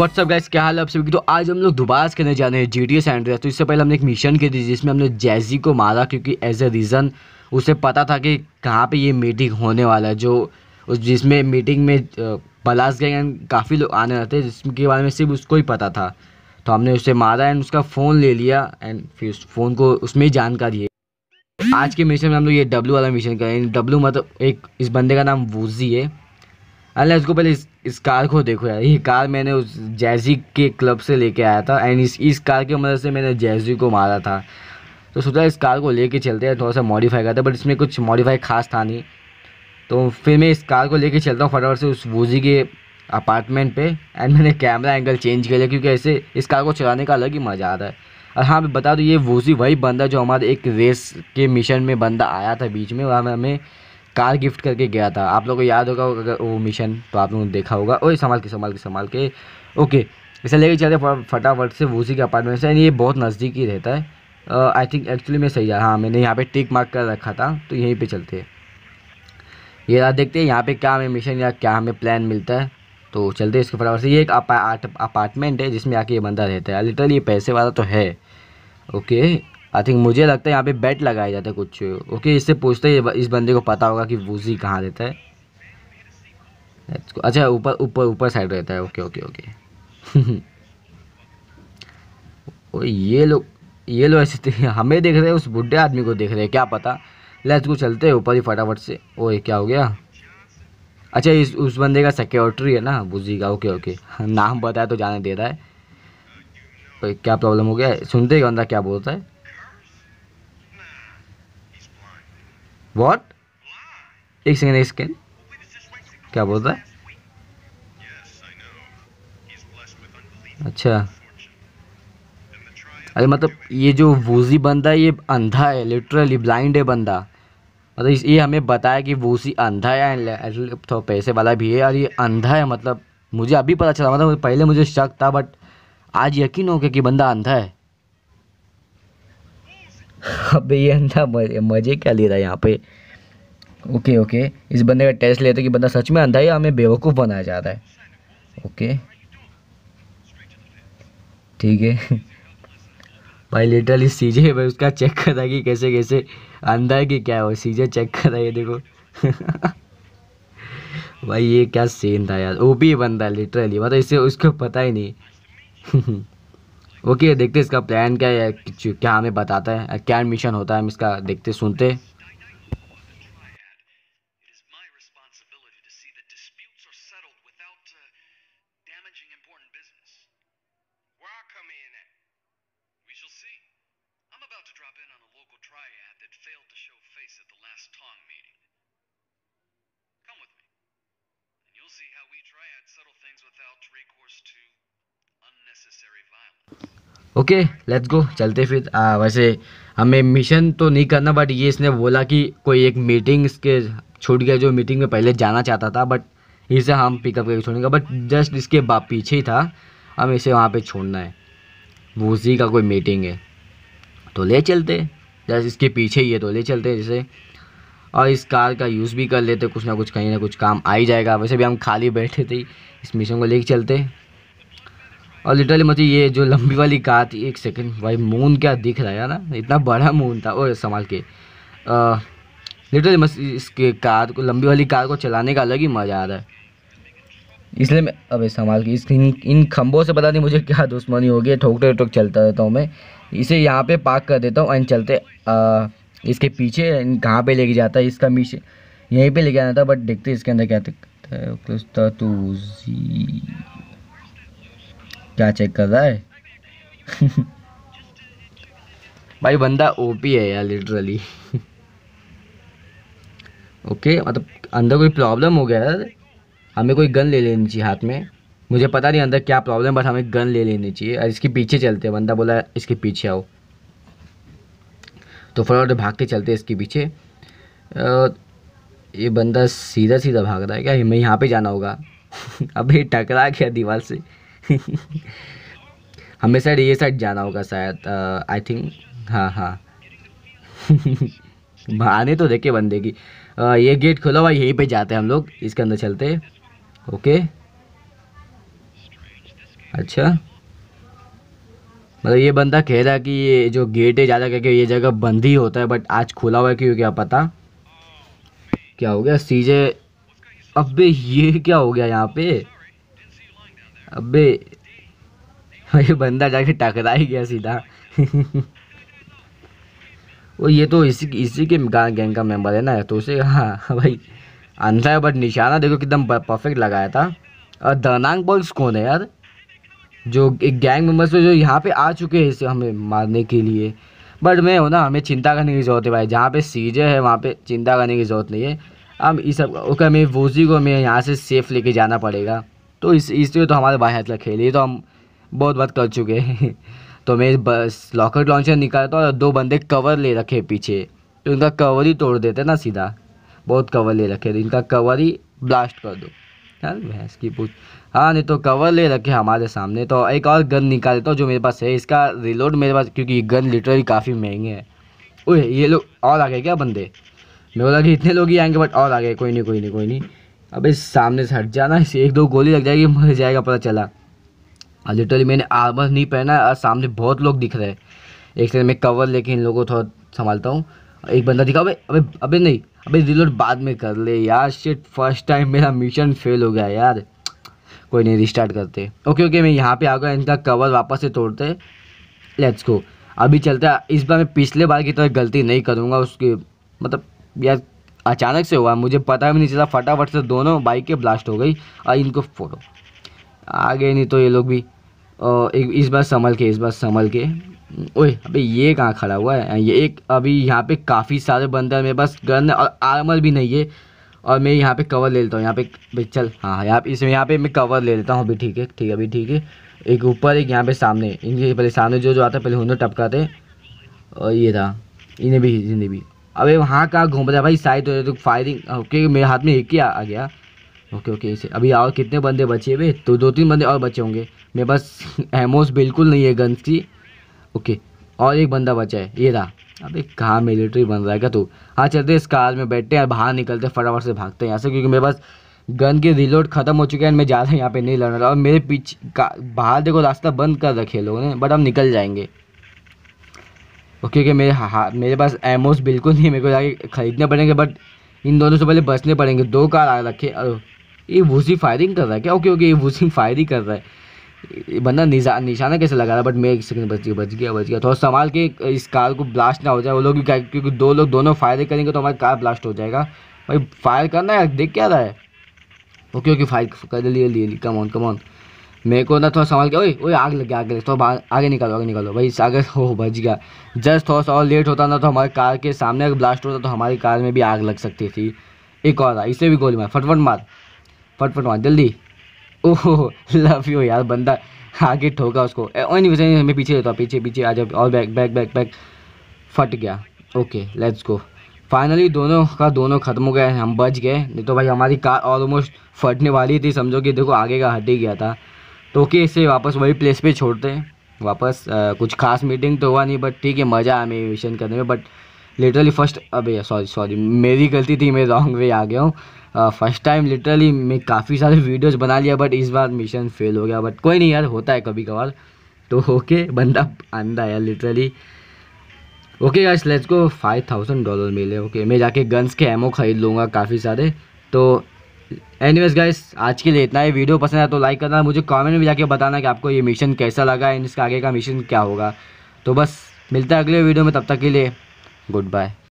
WhatsApp guys क्या हाल है आप सभी तो आज हम लोग दोबारा करने जा रहे हैं जी टी एस तो इससे पहले हमने एक मिशन की थी जिसमें हमने जैजी को मारा क्योंकि एज ए रीज़न उसे पता था कि कहाँ पे ये मीटिंग होने वाला है जो उस जिसमें मीटिंग में पलास गए काफ़ी लोग आने वाले थे जिसके बारे में सिर्फ उसको ही पता था तो हमने उसे मारा एंड उसका फ़ोन ले लिया एंड फिर उस फ़ोन को उसमें ही जानकारी है आज के मिशन में हम लोग ये डब्लू वाला मिशन करें डब्लू मतलब एक इस बंदे का नाम वूजी है अल्लाह इसको पहले इस, इस कार को देखो यार ये कार मैंने उस जैजी के क्लब से लेके आया था एंड इस इस कार की मदद से मैंने जैजी को मारा था तो सोचा इस कार को लेके चलते हैं थोड़ा सा मॉडिफाई करते बट इसमें कुछ मॉडिफाई खास था नहीं तो फिर मैं इस कार को लेके चलता हूँ फटाफट से उस वूजी के अपार्टमेंट पे एंड मैंने कैमरा एंगल चेंज कर लिया क्योंकि ऐसे इस कार को चलाने का अलग ही मज़ा आता है और हाँ मैं बता दूँ ये वूजी वही बंदा जो हमारे एक रेस के मिशन में बंदा आया था बीच में वहाँ हमें कार गिफ्ट करके गया था आप लोगों को याद होगा अगर वो मिशन तो आप लोगों ने देखा होगा ओए संभाल के संभाल के संभाल के ओके इसे लेके चलते फटाफट से वूसी के अपार्टमेंट से ये बहुत नज़दीक ही रहता है आई थिंक एक्चुअली मैं सही जा हाँ मैंने यहाँ पे टिक मार्क कर रखा था तो यहीं पे चलते हैं ये रात देखते हैं यहाँ पे क्या हमें मिशन या क्या हमें प्लान मिलता है तो चलते हैं इसके फटाफट से ये एक अपार्टमेंट है जिसमें आके ये बंदा रहता है लिटरली ये पैसे वाला तो है ओके आई थिंक मुझे लगता है यहाँ पे बैट लगाया जाता है कुछ ओके इससे पूछते ही इस बंदे को पता होगा कि वूजी कहाँ रहता है अच्छा ऊपर ऊपर ऊपर साइड रहता है ओके ओके ओके ये लोग ये लोग ऐसे हमें देख रहे हैं उस बुढ़े आदमी को देख रहे हैं क्या पता लेट्स को चलते हैं ऊपर ही फटाफट से ओए क्या हो गया अच्छा इस उस बंदे का सिक्योरिटी है ना बुजी का ओके ओके नाम बताया तो जाने दे रहा है क्या प्रॉब्लम हो गया सुनते ही बंदा क्या बोलता है वॉट एक सेकेंड एक सेकेंड क्या बोल रहा है अच्छा अरे मतलब ये जो वूजी बंदा है ये अंधा है लिटरली ब्लाइंड है बंदा मतलब इस ये हमें बताया कि वूसी अंधा है तो पैसे वाला भी है और ये अंधा है मतलब मुझे अभी पता चला मतलब पहले मुझे शक था बट आज यकीन हो गया कि बंदा अंधा है अबे ये अंधा मज़े क्या ले रहा है यहाँ पे ओके ओके इस बंदे का टेस्ट लेते कि बंदा सच में अंधा है या हमें बेवकूफ़ बनाया जा रहा है ओके ठीक है भाई लिटरली सीजे भाई उसका चेक कर रहा है कि कैसे कैसे अंधा है कि क्या हो सीजे चेक कर रहा है देखो भाई ये क्या सीन था यार वो भी बंदा लिटरली मतलब इसे उसको पता ही नहीं ओके देखते इसका प्लान क्या है क्या हमें बताता है क्या मिशन होता है हम इसका देखते सुनते uh, see how we settle things without recourse to okay let's go चलते फिर आ, वैसे हमें मिशन तो नहीं करना बट ये इसने बोला कि कोई एक मीटिंग इसके छूट गया जो मीटिंग में पहले जाना चाहता था बट इसे हम पिकअप करके छोड़ेंगे बट जस्ट इसके बाप पीछे ही था हम इसे वहाँ पे छोड़ना है वो उसी का कोई मीटिंग है तो ले चलते जस्ट इसके पीछे ही है तो ले चलते जैसे और इस कार का यूज़ भी कर लेते कुछ ना कुछ कहीं ना कुछ काम आ ही जाएगा वैसे भी हम खाली बैठे थे इस मिशन को ले चलते और लिटरली मतलब ये जो लंबी वाली कार थी एक सेकेंड भाई मून क्या दिख रहा है ना इतना बड़ा मून था और संभाल के लिटरली मस इसके कार को लंबी वाली कार को चलाने का अलग ही मज़ा आ रहा है इसलिए मैं अबे संभाल के इस इन, इन से पता नहीं मुझे क्या दुश्मनी होगी ठोकते ठोक चलता रहता हूँ मैं इसे यहाँ पे पार्क कर देता हूँ एंड चलते आ, इसके पीछे कहाँ पे लेके जाता है इसका मीशे यहीं पे लेके आना था बट देखते इसके अंदर क्या दिखता है क्या चेक कर रहा है भाई बंदा ओपी है यार लिटरली ओके मतलब अंदर कोई प्रॉब्लम हो गया यार हमें कोई गन ले लेनी चाहिए हाथ में मुझे पता नहीं अंदर क्या प्रॉब्लम बट हमें गन ले लेनी चाहिए और इसके पीछे चलते हैं बंदा बोला इसके पीछे आओ तो फटाफट भाग के चलते इसके पीछे ये बंदा सीधा सीधा भाग रहा है क्या हमें यहाँ पे जाना होगा अभी टकरा गया दीवार से हमें सर ये साइड जाना होगा शायद आई थिंक हाँ हाँ आने तो देखे बंदे की आ, ये गेट खुला हुआ यहीं पे जाते हैं हम लोग इसके अंदर चलते ओके अच्छा मतलब ये बंदा कह रहा कि ये जो गेट है ज़्यादा करके ये जगह बंद ही होता है बट आज खुला हुआ है क्यों क्या पता क्या हो गया सीजे अबे ये क्या हो गया यहाँ पे अबे भाई बंदा जाके टकरा ही गया सीधा वो ये तो इसी इसी के गैंग का मेंबर है ना तो उसे हाँ भाई आंसर है बट निशाना देखो एकदम परफेक्ट लगाया था और दनांग बॉल्स कौन है यार जो एक गैंग मेंबर्स जो यहाँ पे आ चुके हैं इसे हमें मारने के लिए बट मैं हूँ ना हमें चिंता करने की ज़रूरत है भाई जहाँ पे सीजे है वहाँ पे चिंता करने की ज़रूरत नहीं है अब इस सब ओके हमें वोजी को हमें यहाँ से सेफ लेके जाना पड़ेगा तो इस इसलिए तो हमारे भाई हाथ का खेल ये तो हम बहुत बात कर चुके हैं तो मैं बस लॉकेट लॉन्चर निकाला था और दो बंदे कवर ले रखे पीछे तो इनका कवर ही तोड़ देते ना सीधा बहुत कवर ले रखे तो इनका कवर ही ब्लास्ट कर दो यार भैंस की पूछ हाँ नहीं तो कवर ले रखे हमारे सामने तो एक और गन निकाल देता हूँ जो मेरे पास है इसका रिलोड मेरे पास क्योंकि गन लिटरली काफ़ी महंगे है ओह ये लोग और आ गए क्या बंदे मेरे बोला कि इतने लोग ही आएंगे बट और आ गए कोई नहीं कोई नहीं कोई नहीं अबे सामने से हट जाना इसे एक दो गोली लग जाएगी मर जाएगा पता चला और लिटरली मैंने आर्मर नहीं पहना और सामने बहुत लोग दिख रहे हैं एक से मैं कवर लेके इन लोगों को थोड़ा संभालता हूँ एक बंदा दिखा अबे अबे अबे नहीं अबे रिलोड बाद में कर ले यार शिट फर्स्ट टाइम मेरा मिशन फेल हो गया यार कोई नहीं रिस्टार्ट करते ओके ओके मैं यहाँ पे आ गया इनका कवर वापस से तोड़ते लेट्स गो अभी चलता है इस बार मैं पिछले बार की तरह गलती नहीं करूँगा उसकी मतलब यार अचानक से हुआ मुझे पता भी नहीं चला फटाफट से दोनों बाइक के ब्लास्ट हो गई और इनको फोड़ो आ गए नहीं तो ये लोग भी एक इस बार संभल के इस बार संभल के ओए अबे ये कहाँ खड़ा हुआ है ये एक अभी यहाँ पे काफ़ी सारे बंदर मेरे पास गन और आर्मर भी नहीं है और मैं यहाँ पे कवर ले लेता हूँ यहाँ पे चल हाँ, हाँ यहाँ पे इसमें यहाँ पे मैं कवर ले लेता हूँ अभी ठीक है ठीक है अभी ठीक है एक ऊपर एक यहाँ पे सामने इनके पहले सामने जो जो आता है पहले टपका टपकाते और ये था इन्हें भी इन्हें भी अबे वहाँ का घूम रहा है भाई साइड हो तो फायरिंग ओके मेरे हाथ में एक ही आ गया ओके ओके इसे अभी और कितने बंदे बचे हुए तो दो तीन बंदे और बचे होंगे मेरे पास एमोस बिल्कुल नहीं है गन्स की ओके और एक बंदा बचा है ये रहा अभी कहाँ मिलिट्री बन रहा है क्या तू हाँ चलते इस कार में बैठते हैं बाहर निकलते हैं फटाफट से भागते हैं यहाँ से क्योंकि मेरे पास गन के रिलोड खत्म हो चुके हैं मैं ज़्यादा यहाँ पे नहीं लड़ रहा और मेरे पीछे बाहर देखो रास्ता बंद कर रखे लोगों ने बट हम निकल जाएंगे क्योंकि मेरे हाथ मेरे पास एमोस बिल्कुल नहीं मेरे को जाके ख़रीदने पड़ेंगे बट इन दोनों से पहले बचने पड़ेंगे दो कार आ रखे ये वूसी फायरिंग कर रहा है क्या ओके ओके ये वूसी फायरिंग कर रहा है बंदा निशा निशाना कैसे लगा रहा है बट मैं एक सेकंड बच गया बच गया बच गया थोड़ा संभाल के इस कार को ब्लास्ट ना हो जाए वो लोग भी क्योंकि दो लोग दोनों फायरिंग करेंगे तो हमारी कार ब्लास्ट हो जाएगा भाई फायर करना है देख क्या रहा है ओके ओके फायर कर लिए लिए कम ऑन कम ऑन મેગો નતો સંભાલ કે ઓય ઓય આગ લગ ગઈ આગ લગ તો આગળ આગળ નીકળો આગળ નીકળો ભઈ સાગે ઓ ભજ ગયા જસ્ટ થોસ ઓલ લેટ હોતા ન તો અમારી કાર કે સામે બ્લાસ્ટ હોતા તો અમારી કાર મે ભી આગ લગ સકતી થી એક ઓર આ ઇસે ભી ગોલી માર ફટ ફટ માર ફટ ફટ માર જલ્દી ઓહ લોવ યુ યાર બંદા આગે ઠોગા ઉસકો એ એનીવર મે પીછે તો પીછે પીછે આજા all back back back back ફટ ગયા ઓકે લેટ્સ ગો ફાઇનલી દોનો કા દોનો ખતમ હો ગયા હે હમ બચ ગયા નહી તો ભાઈ અમારી કાર ઓલમોસ્ટ ફટને વાલી થી સમજો કે દેખો આગે કા હટી ગયા થા तो ओके इसे वापस वही प्लेस पे छोड़ते हैं वापस आ, कुछ खास मीटिंग तो हुआ नहीं बट ठीक है मज़ा आया मिशन करने में बट लिटरली फर्स्ट अबे सॉरी सॉरी मेरी गलती थी मैं रॉन्ग वे आ गया हूँ फर्स्ट टाइम लिटरली मैं काफ़ी सारे वीडियोस बना लिया बट इस बार मिशन फेल हो गया बट कोई नहीं यार होता है कभी कभार तो ओके बंदा आंदा यार लिटरली ओके यार लेट्स को फाइव थाउजेंड डॉलर मिले ओके मैं जाके गन्स के एमओ ख़रीद लूँगा काफ़ी सारे तो एनीवेज गाइस आज के लिए इतना ही वीडियो पसंद आया तो लाइक करना मुझे कमेंट में जाके बताना कि आपको ये मिशन कैसा लगा एंड इसका आगे का मिशन क्या होगा तो बस मिलता है अगले वीडियो में तब तक के लिए गुड बाय